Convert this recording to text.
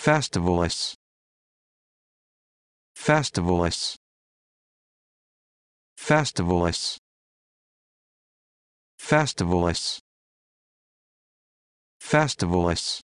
Festivalists. Festivalists. Festivalists. Festivalists. Festivalists.